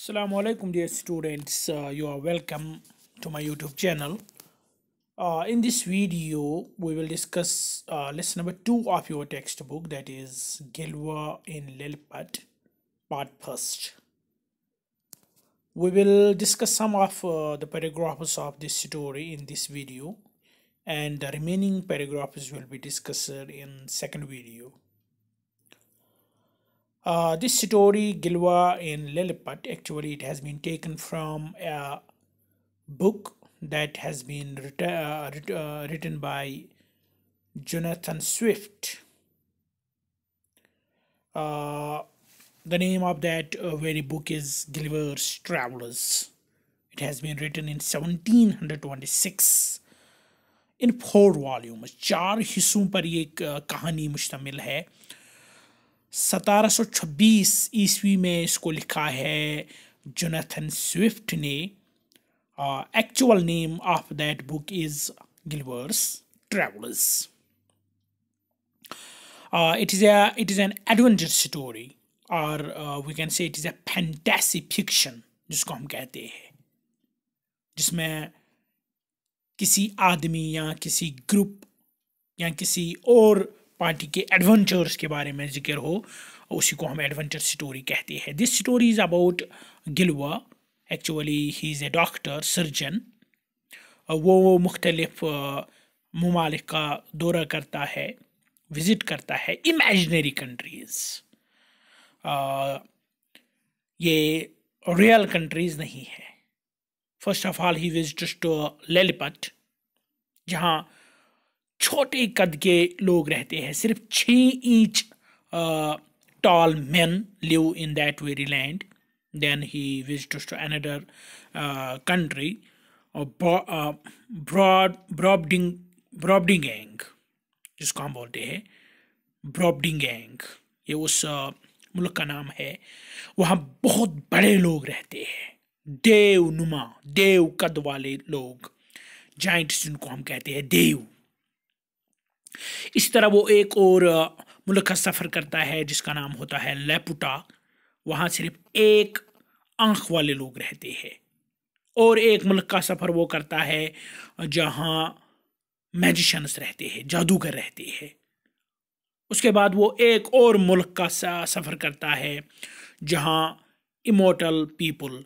Assalamu alaikum dear students uh, you are welcome to my youtube channel uh, in this video we will discuss uh, lesson number two of your textbook that is Gilwa in Lilpat part first we will discuss some of uh, the paragraphs of this story in this video and the remaining paragraphs will be discussed in second video uh, this story Gilwa in Lilliput actually it has been taken from a book that has been writ- uh, writ- uh, written by Jonathan Swift. Uh, the name of that uh, very book is Gulliver's Travellers. It has been written in 1726 in four volumes. hisum par पर kahani uh, कहानी मुश्तमिल है 1726 ईस्वी में इसको लिखा है Jonathan Swift ने actual name of that book is Gulliver's Travels it is it is an adventure story और we can say it is a fantasy fiction जिसको हम कहते हैं जिसमें किसी आदमी या किसी ग्रुप या किसी और पार्टी के एडवेंचर्स के बारे में जिक्र हो उसी को हम एडवेंचर स्टोरी कहते हैं this story is about Gulliver actually he is a doctor surgeon वो मुख्तलफ़ uh, ममालिक का दौरा करता है विज़िट करता है इमेजनरी कंट्रीज़ uh, ये रियल कंट्रीज़ नहीं है first of all he visit to Lilliput जहाँ छोटे कद के लोग रहते हैं सिर्फ छ inch tall man live in that very land then he visit to another country Brobdingnag Brobdingnag जिसको हम बोलते हैं ब्रॉबडिंग एंग ये उस मुल्क का नाम है वहाँ बहुत बड़े लोग रहते हैं देव नुमा देव कद वाले लोग जाइंट्स जिनको हम कहते हैं देव इसी तरह वो एक और मुल्क का सफ़र करता है जिसका नाम होता है लेपुटा वहाँ सिर्फ एक आँख वाले लोग रहते हैं और एक मुल्क का सफ़र वो करता है जहाँ मैजिशंस रहते हैं जादूगर रहते हैं उसके बाद वो एक और मुल्क का सफ़र करता है जहाँ इमोटल पीपल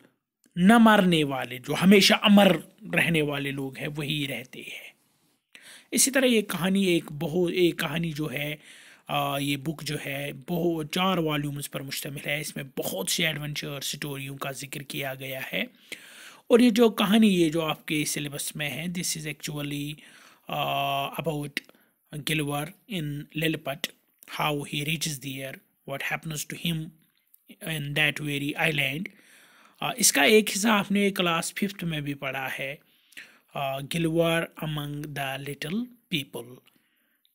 न मरने वाले जो हमेशा अमर रहने वाले लोग हैं वही रहते हैं इसी तरह ये कहानी एक बहु एक कहानी जो है आ, ये बुक जो है बहु चार वॉल्यूम्स पर मुश्तमिल है इसमें बहुत से एडवेंचर स्टोरियों का जिक्र किया गया है और ये जो कहानी ये जो आपके सिलेबस में है this is actually about Gulliver in Lilliput how he reach is there what happens to him in that very island इसका एक हिस्सा आपने क्लास फिफ्थ में भी पढ़ा है Gulliver among the little people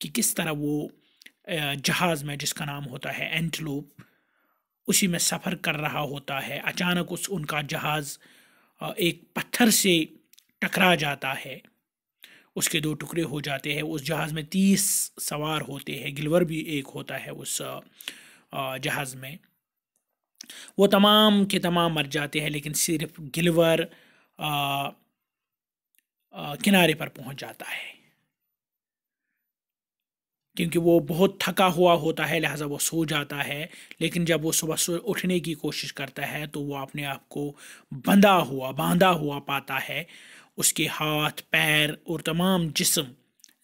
कि किस तरह वो uh, जहाज़ में जिसका नाम होता है एंटलूप उसी में सफ़र कर रहा होता है अचानक उस उनका जहाज़ uh, एक पत्थर से टकरा जाता है उसके दो टुकड़े हो जाते हैं उस जहाज़ में तीस सवार होते हैं गिलवर भी एक होता है उस uh, जहाज़ में वो तमाम के तमाम मर जाते हैं लेकिन सिर्फ गिलवर किनारे पर पहुंच जाता है क्योंकि वो बहुत थका हुआ होता है लिहाजा वो सो जाता है लेकिन जब वो सुबह सुबह उठने की कोशिश करता है तो वो अपने आप को बंधा हुआ बांधा हुआ पाता है उसके हाथ पैर और तमाम जिसम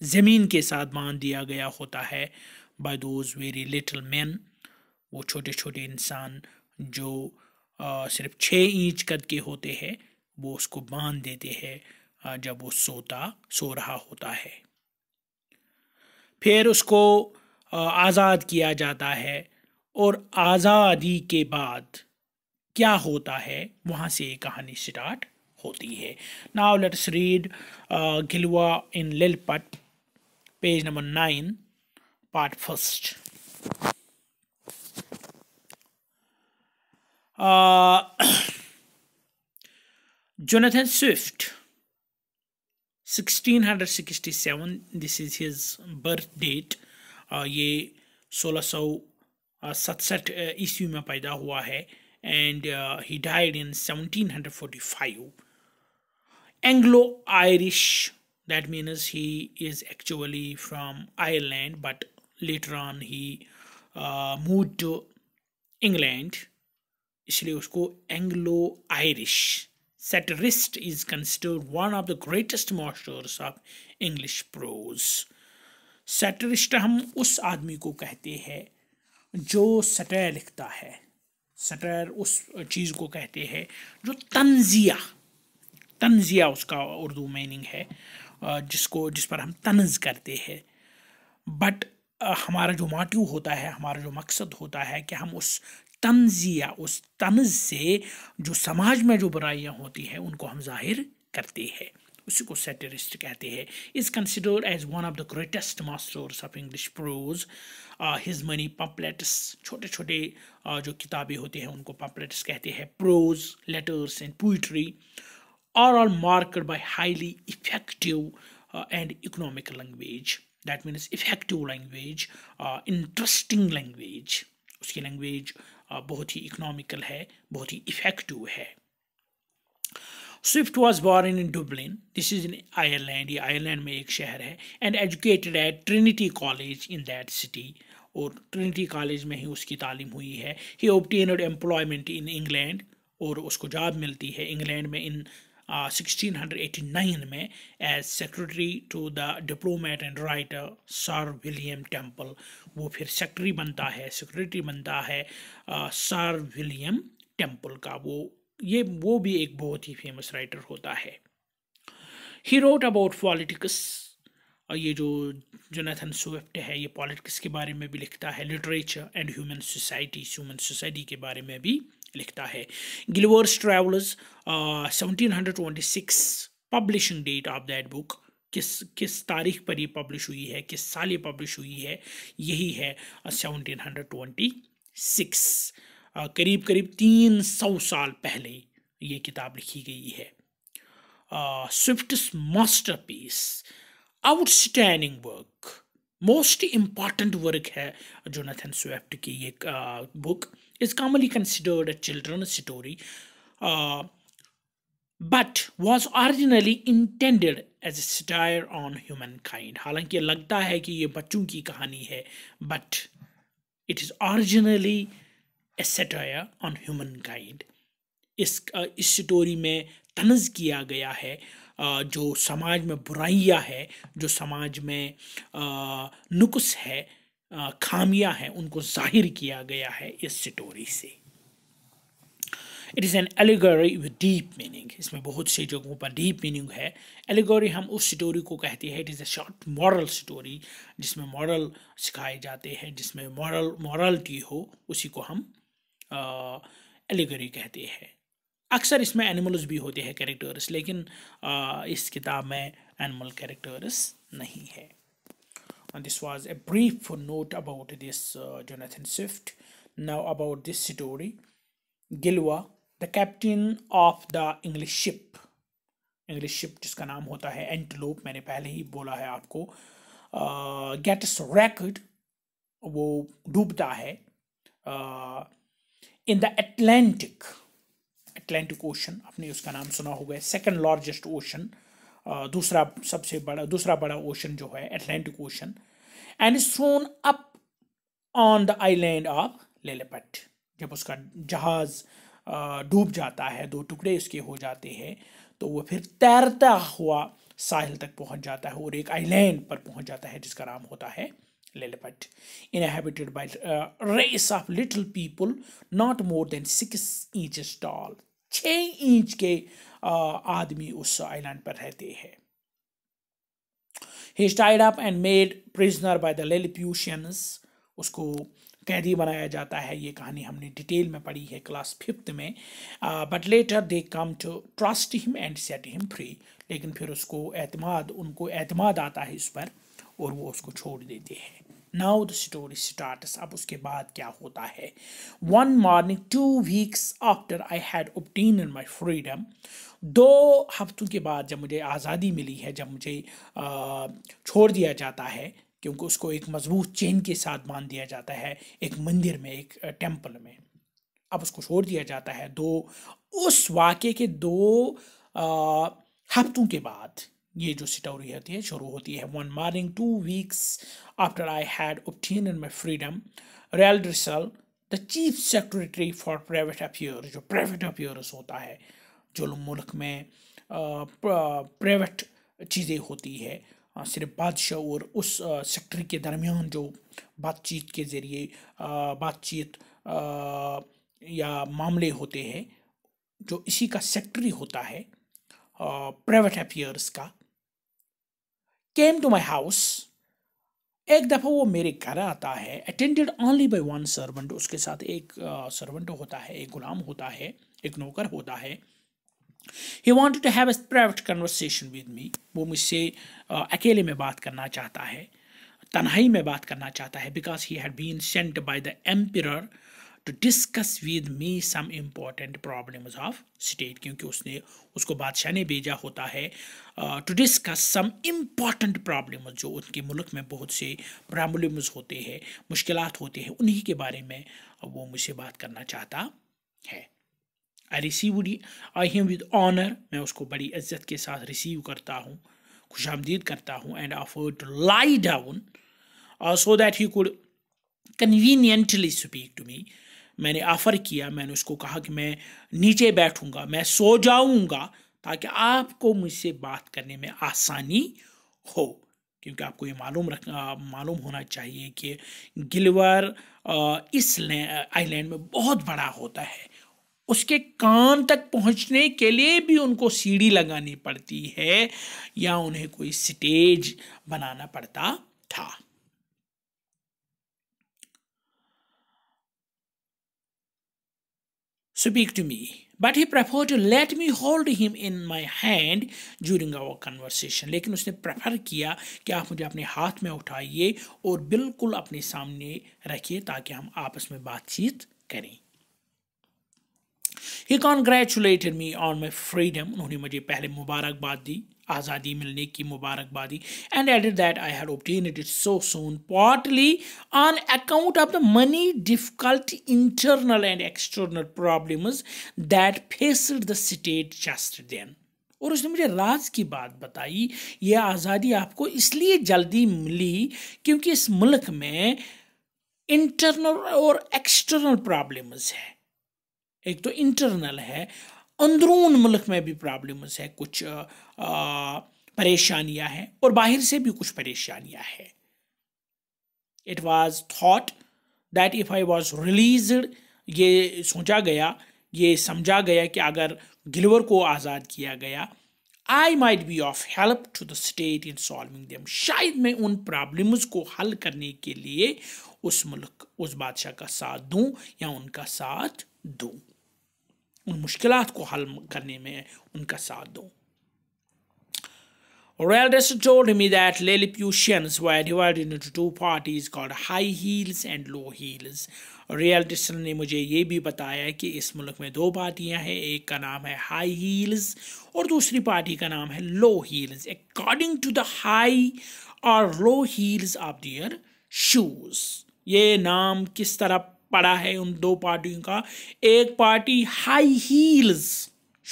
ज़मीन के साथ बांध दिया गया होता है by those very little man वो छोटे छोटे इंसान जो सिर्फ छः इंच कद के होते हैं वो उसको बांध देते हैं जब वो सोता सो रहा होता है फिर उसको आज़ाद किया जाता है और आज़ादी के बाद क्या होता है वहाँ से ये कहानी स्टार्ट होती है now let's read Gulliver in Lilliput page number nine part first Jonathan Swift 1667 this is his birth date ये सोलह सौ uh, सतसठ uh, ईस्वी में पैदा हुआ है and he died in 1745 Anglo Irish that means he is actually from Ireland but later on he move to England इसलिए उसको Anglo Irish satirist is considered one of the greatest masters of English prose. Satirist हम उस आदमी को कहते हैं जो सटैर लिखता है सटैर उस चीज़ को कहते हैं जो तंजिया तंजिया उसका उर्दू मीनिंग है जिसको जिस पर हम तंज करते हैं बट हमारा जो माट्यू होता है हमारा जो मकसद होता है कि हम उस या उस तंज से जो समाज में जो बुराइयाँ होती हैं उनको हम जाहिर करते हैं उसी को सेटरिस्ट कहते हैं is considered as one of the greatest masters of English prose his many pamphlets छोटे छोटे uh, जो किताबें होती हैं उनको पम्पलेट्स कहते हैं prose letters and poetry are all marked by highly effective and economic language that means effective language interesting language उसकी लैंग्वेज बहुत ही इकोनॉमिकल है बहुत ही इफ़ेक्टिव है Swift was born in Dublin this is in Ireland ये Ireland में एक शहर है and educated at Trinity College in that city और ट्रिनिटी कॉलेज में ही उसकी तालीम हुई है ही ओबटेनड एम्प्लॉयमेंट इन इंग्लैंड और उसको जॉब मिलती है इंग्लैंड में इन 1689 uh, में as secretary to the diplomat and writer Sir William Temple वो फिर सेक्रेटरी बनता है सेक्रेटरी बनता है सर विलियम टेम्पल का वो ये वो भी एक बहुत ही फेमस राइटर होता है ही रोट अबाउट पॉलिटिक्स और ये जो जोनाथन स्विफ्ट है ये पॉलिटिक्स के बारे में भी लिखता है literature and human society human society के बारे में भी लिखता है Gulliver's travellers seventeen publishing date of that book किस किस तारीख पर ये पब्लिश हुई है किस साल ये पब्लिश हुई है यही है सेवनटीन हंड्रेड ट्वेंटी सिक्स करीब करीब तीन सौ साल पहले ये किताब लिखी गई है Swift masterpiece outstanding work most important work है जोनाथन स्विफ्ट की ये book uh, is commonly considered a children's story, uh, but was originally intended as satire on humankind हालांकि लगता है कि ये बच्चों की कहानी है but it is originally a satire on humankind इस इस स्टोरी में तनज किया गया है जो समाज में बुराइयाँ है जो समाज में नुक्स है खामियां हैं उनको जाहिर किया गया है इस स्टोरी से it is an allegory with deep meaning इसमें बहुत सी जगहों पर डीप मीनिंग है एलिगोरी हम उस स्टोरी को कहते हैं it is a short moral story जिसमें मॉरल सिखाए जाते हैं जिसमें मॉरल मॉरलिटी हो उसी को हम एलिगोरी कहते हैं अक्सर इसमें एनिमल्स भी होते हैं कैरेक्टर्स लेकिन आ, इस किताब में एनिमल कैरेक्टर्स नहीं है and this was a brief note about this uh, Jonathan Swift now about this story Gulliver the captain of the English ship English ship जिसका नाम होता है एंटलोप मैंने पहले ही बोला है आपको गेट्स uh, रैकड वो डूबता है in the Atlantic Atlantic ocean आपने उसका नाम सुना होगा सेकंड लार्जेस्ट ओशन दूसरा सबसे बड़ा दूसरा बड़ा ओशन जो है Atlantic ocean and thrown up on the island of Lilliput जब उसका जहाज़ डूब जाता है दो टुकड़े इसके हो जाते हैं तो वो फिर तैरता हुआ साहिल तक पहुंच जाता है और एक आइलैंड पर पहुंच जाता है जिसका नाम होता है Lilliput inhabited by race of little people not more than six inches tall छः इंच के आदमी उस आइलैंड पर रहते हैं he tied up and made prisoner by the Lilliputians उसको कैदी बनाया जाता है ये कहानी हमने डिटेल में पढ़ी है क्लास फिफ्थ में but later they come to trust him and set him free लेकिन फिर उसको एतमाद उनको एतमाद आता है इस पर और वो उसको छोड़ देते हैं नाउ द स्टोरी स्टार्ट अब उसके बाद क्या होता है one morning two weeks after I had obtain in my freedom दो हफ्तों के बाद जब मुझे आज़ादी मिली है जब मुझे आ, छोड़ दिया जाता है क्योंकि उसको एक मजबूत चेन के साथ बांध दिया जाता है एक मंदिर में एक टेम्पल में अब उसको छोड़ दिया जाता है दो उस वाक्य के दो हफ्तों के बाद ये जो स्टोरी होती है शुरू होती है one morning two weeks after I had in my freedom Reldresal the chief secretary for private affair जो प्राइवेट अफेयर्स होता है जो मुल्क में प्राइवेट चीज़ें होती है सिर्फ बादशाह और उस सेक्रेटरी के दरमियान जो बातचीत के ज़रिए बातचीत या मामले होते हैं जो इसी का सेक्रेटरी होता है प्राइवेट अफेयर्स का केम टू माई हाउस एक दफ़ा वो मेरे घर आता है attended only by one servant उसके साथ एक सर्वेंट uh, होता है एक गुलाम होता है एक नौकर होता है he want to have a private conversation with me वो मुझसे uh, अकेले में बात करना चाहता है तन्हाई में बात करना चाहता है because he had been sent by the emperor to discuss with me some important problems of state क्योंकि उसने उसको बादशाह ने भेजा होता है to discuss some important problems जो उनके मुल्क में बहुत से प्रॉब्लम्स होते हैं मुश्किल होते हैं उन्हीं के बारे में वो मुझसे बात करना चाहता है I receive I him with honour मैं उसको बड़ी इज्जत के साथ रिसीव करता हूँ खुश आमदीद करता हूँ and afford to lie down so that he could conveniently speak to me मैंने ऑफ़र किया मैंने उसको कहा कि मैं नीचे बैठूँगा मैं सो जाऊँगा ताकि आपको मुझसे बात करने में आसानी हो क्योंकि आपको ये मालूम रख मालूम होना चाहिए कि गिलवर इस आइलैंड में बहुत बड़ा होता है उसके कान तक पहुंचने के लिए भी उनको सीढ़ी लगानी पड़ती है या उन्हें कोई स्टेज बनाना पड़ता था Speak to me. But he preferred to let me hold him in my hand during our conversation. लेकिन उसने प्रेफर किया कि आप मुझे अपने हाथ में उठाइए और बिल्कुल अपने सामने रखिए ताकि हम आपस में बातचीत करें he congratulated me on my freedom उन्होंने मुझे पहले मुबारकबाद दी आज़ादी मिलने की मुबारकबादी and at that I had obtain it so soon partly on account of the many difficult internal and external problem that faced the state just then और उसने मुझे राज की बात बताई ये आज़ादी आपको इसलिए जल्दी मिली क्योंकि इस मुल्क में इंटरनल और एक्सटर्नल प्रॉब्लम्स है एक तो इंटरनल है अंदरून मुल्क में भी प्रॉब्लम्स है कुछ परेशानियां हैं और बाहर से भी कुछ परेशानियां हैं it was thought that if I was release ये सोचा गया ये समझा गया कि अगर गिलवर को आज़ाद किया गया I might be of help to the state in solving them शायद मैं उन प्रॉब्लम्स को हल करने के लिए उस मुल्क उस बादशाह का साथ दूँ या उनका साथ दूँ उन मुश्किल को हल करने में उनका साथ दो Realdes told me that Lilliputians were divided into two parties called high heels and low heels. Royal Realdes ने मुझे ये भी बताया कि इस मुल्क में दो पार्टियां हैं एक का नाम है high heels और दूसरी पार्टी का नाम है low heels. According to the high or low heels of their shoes. ये नाम किस तरह पड़ा है उन दो पार्टियों का एक पार्टी हाई हील्स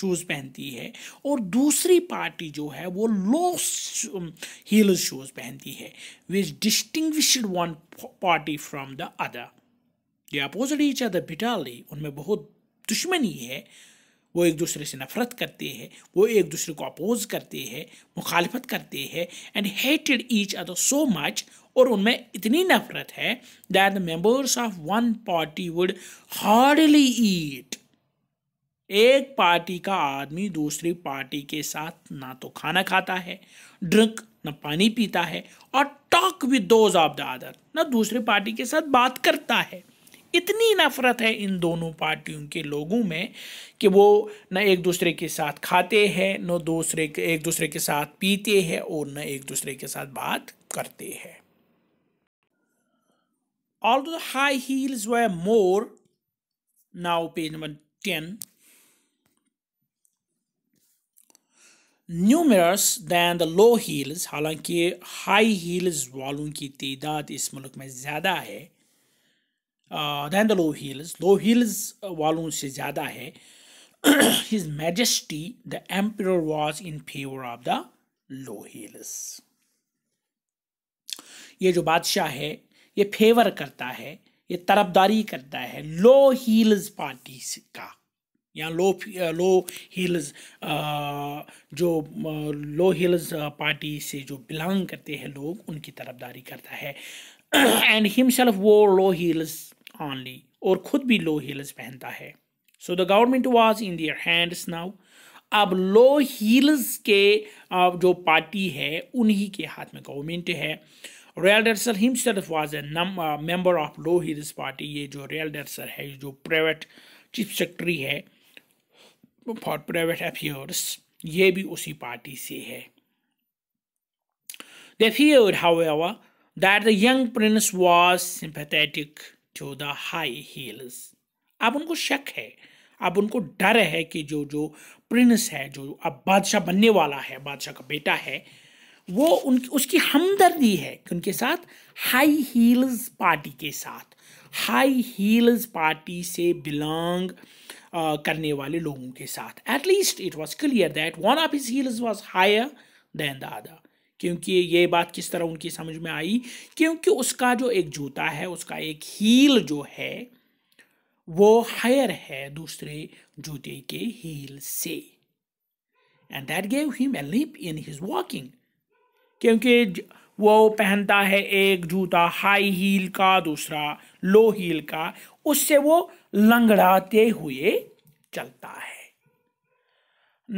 शूज़ पहनती है और दूसरी पार्टी जो है वो लो हील शूज़ पहनती है which distinguished one party from the other they opposite each other bitterly उनमें बहुत दुश्मनी है वो एक दूसरे से नफरत करते हैं वो एक दूसरे को अपोज करते हैं मुखालफत करते हैं and hated each other so much और उनमें इतनी नफरत है that the members of one party would hardly eat एक पार्टी का आदमी दूसरी पार्टी के साथ ना तो खाना खाता है ड्रिंक ना पानी पीता है और talk with those of the other ना दूसरी पार्टी के साथ बात करता है इतनी नफरत है इन दोनों पार्टियों के लोगों में कि वो न एक दूसरे के साथ खाते हैं न दूसरे एक दूसरे के साथ पीते हैं और न एक दूसरे के साथ बात करते हैं Although the high heels were more, now page number 10, numerous than the low heels, हालांकि high heels वालों की तादाद इस मुल्क में ज़्यादा है than the low heels low heels वालों से ज़्यादा है his majesty the emperor was in favour of the low heels ये जो बादशाह है ये फेवर करता है ये तरफदारी करता है लो हील्स पार्टी का या लो लो हील्स जो लो हील्स पार्टी से जो बिलोंग करते हैं लोग उनकी तरफदारी करता है एंड हिमसेल्फ वो लो हील्स ऑनली और ख़ुद भी लो हील्स पहनता है so the government was in their hands now अब लो हील्स के जो पार्टी है उन्हीं के हाथ में गवर्नमेंट है Reldresal himself was a member of low heels party ये जो रियल डेरसर है जो प्राइवेट चीफ सेक्रेटरी है फॉर प्राइवेट अफेयर्स ये भी उसी पार्टी से है they They however that the young prince was sympathetic to the high heels अब उनको शक है अब उनको डर है कि जो जो प्रिंस है जो अब बादशाह बनने वाला है बादशाह का बेटा है वो उन उसकी हमदर्दी है कि उनके साथ हाई हील्स पार्टी के साथ हाई हील्स पार्टी से बिलोंग uh, करने वाले लोगों के साथ at least it was clear that one of his heels was higher than the other क्योंकि ये बात किस तरह उनकी समझ में आई क्योंकि उसका जो एक जूता है उसका एक हील जो है वो हायर है दूसरे जूते के हील से and that gave him a limp in his walking क्योंकि वो पहनता है एक जूता हाई हील का दूसरा लो हील का उससे वो लंगड़ाते हुए चलता है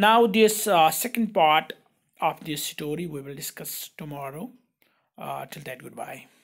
now this second part of this story we will discuss tomorrow till that good bye